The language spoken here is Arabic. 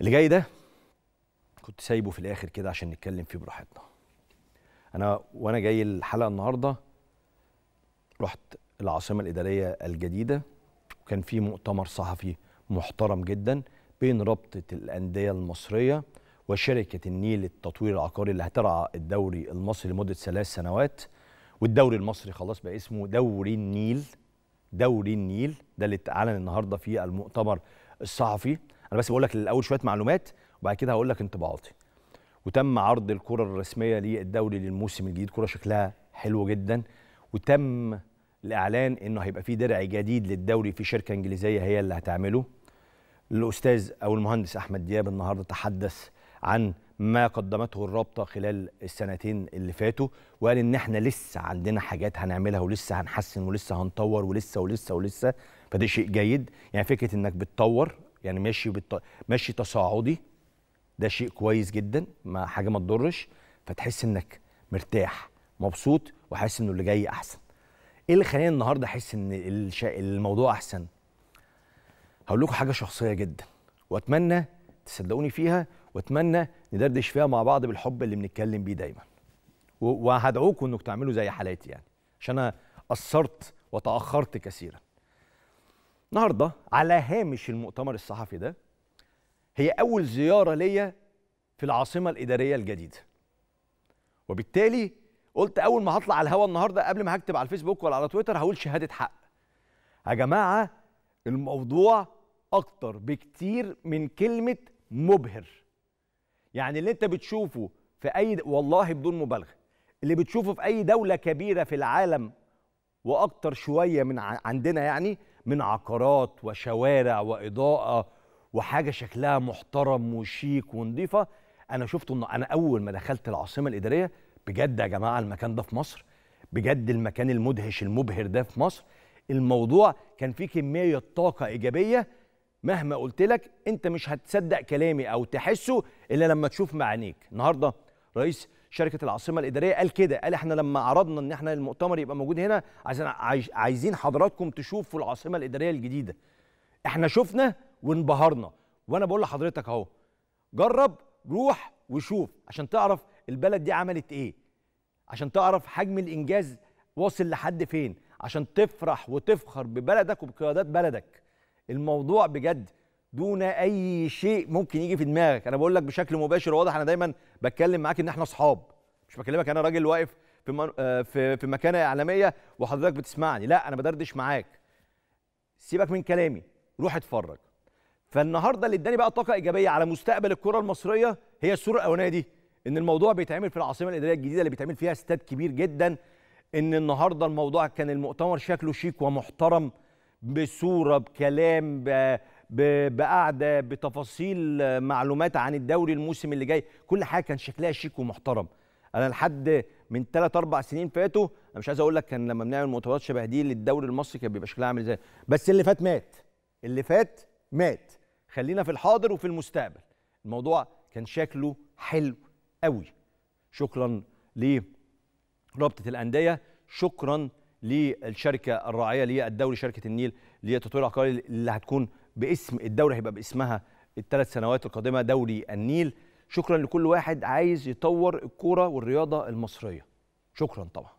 اللي جاي ده كنت سايبه في الاخر كده عشان نتكلم فيه براحتنا انا وانا جاي الحلقه النهارده رحت العاصمه الاداريه الجديده وكان في مؤتمر صحفي محترم جدا بين رابطه الانديه المصريه وشركه النيل للتطوير العقاري اللي هترعى الدوري المصري لمده ثلاث سنوات والدوري المصري خلاص بقى اسمه دوري النيل دوري النيل ده اللي اتعلن النهارده في المؤتمر الصحفي انا بس بقول لك الاول شويه معلومات وبعد كده هقول لك انطباعاتي وتم عرض الكره الرسميه للدوري للموسم الجديد كره شكلها حلو جدا وتم الاعلان انه هيبقى في درع جديد للدوري في شركه انجليزيه هي اللي هتعمله الاستاذ او المهندس احمد دياب النهارده تحدث عن ما قدمته الرابطه خلال السنتين اللي فاتوا وقال ان احنا لسه عندنا حاجات هنعملها ولسه هنحسن ولسه هنطور ولسه ولسه ولسه فده شيء جيد يعني فكره انك بتطور يعني ماشي بالط... ماشي تصاعدي ده شيء كويس جدا ما حاجه ما تضرش فتحس انك مرتاح مبسوط وحاسس انه اللي جاي احسن ايه اللي خلاني النهارده احس ان الش... الموضوع احسن هقول لكم حاجه شخصيه جدا واتمنى تصدقوني فيها واتمنى ندردش فيها مع بعض بالحب اللي بنتكلم بيه دايما وهدعوكم انكم تعملوا زي حالاتي يعني عشان انا قصرت وتاخرت كثيرا النهارده على هامش المؤتمر الصحفي ده هي أول زيارة ليا في العاصمة الإدارية الجديدة وبالتالي قلت أول ما هطلع على الهوا النهاردة قبل ما هكتب على الفيسبوك ولا على تويتر هقول شهادة حق يا جماعة الموضوع أكتر بكتير من كلمة مبهر يعني اللي أنت بتشوفه في أي والله بدون مبالغة اللي بتشوفه في أي دولة كبيرة في العالم وأكتر شوية من عندنا يعني من عقارات وشوارع واضاءه وحاجه شكلها محترم وشيك ونظيفه انا شفت انه انا اول ما دخلت العاصمه الاداريه بجد يا جماعه المكان ده في مصر بجد المكان المدهش المبهر ده في مصر الموضوع كان فيه كميه طاقه ايجابيه مهما قلت لك انت مش هتصدق كلامي او تحسه الا لما تشوف معانيك النهارده رئيس شركه العاصمه الاداريه قال كده قال احنا لما عرضنا ان احنا المؤتمر يبقى موجود هنا عايزين عايزين حضراتكم تشوفوا العاصمه الاداريه الجديده احنا شفنا وانبهرنا وانا بقول لحضرتك اهو جرب روح وشوف عشان تعرف البلد دي عملت ايه عشان تعرف حجم الانجاز واصل لحد فين عشان تفرح وتفخر ببلدك وبقيادات بلدك الموضوع بجد دون اي شيء ممكن يجي في دماغك انا بقول لك بشكل مباشر وواضح انا دايما بتكلم معاك ان احنا اصحاب مش بكلمك انا راجل واقف في من... آه، في في مكانه اعلاميه وحضرتك بتسمعني لا انا بدردش معاك سيبك من كلامي روح اتفرج فالنهارده اللي اداني بقى طاقه ايجابيه على مستقبل الكره المصريه هي الصوره الاولانيه دي ان الموضوع بيتعمل في العاصمه الاداريه الجديده اللي بيتعمل فيها استاد كبير جدا ان النهارده الموضوع كان المؤتمر شكله شيك ومحترم بصوره بكلام بقعده بتفاصيل آه، معلومات عن الدوري الموسم اللي جاي كل حاجه كان شكلها شيك ومحترم انا لحد من 3 أربع سنين فاتوا انا مش عايز اقول لك كان لما بنعمل مؤتمرات شبه دي للدوري المصري كان بيبقى شكلها عامل ازاي بس اللي فات مات اللي فات مات خلينا في الحاضر وفي المستقبل الموضوع كان شكله حلو قوي شكرا لرابطه الانديه شكرا للشركه الراعيه اللي هي الدوري شركه النيل اللي هي تطوير عقاري اللي هتكون باسم الدوري هيبقى باسمها الثلاث سنوات القادمه دوري النيل شكرا لكل واحد عايز يطور الكوره والرياضه المصريه شكرا طبعا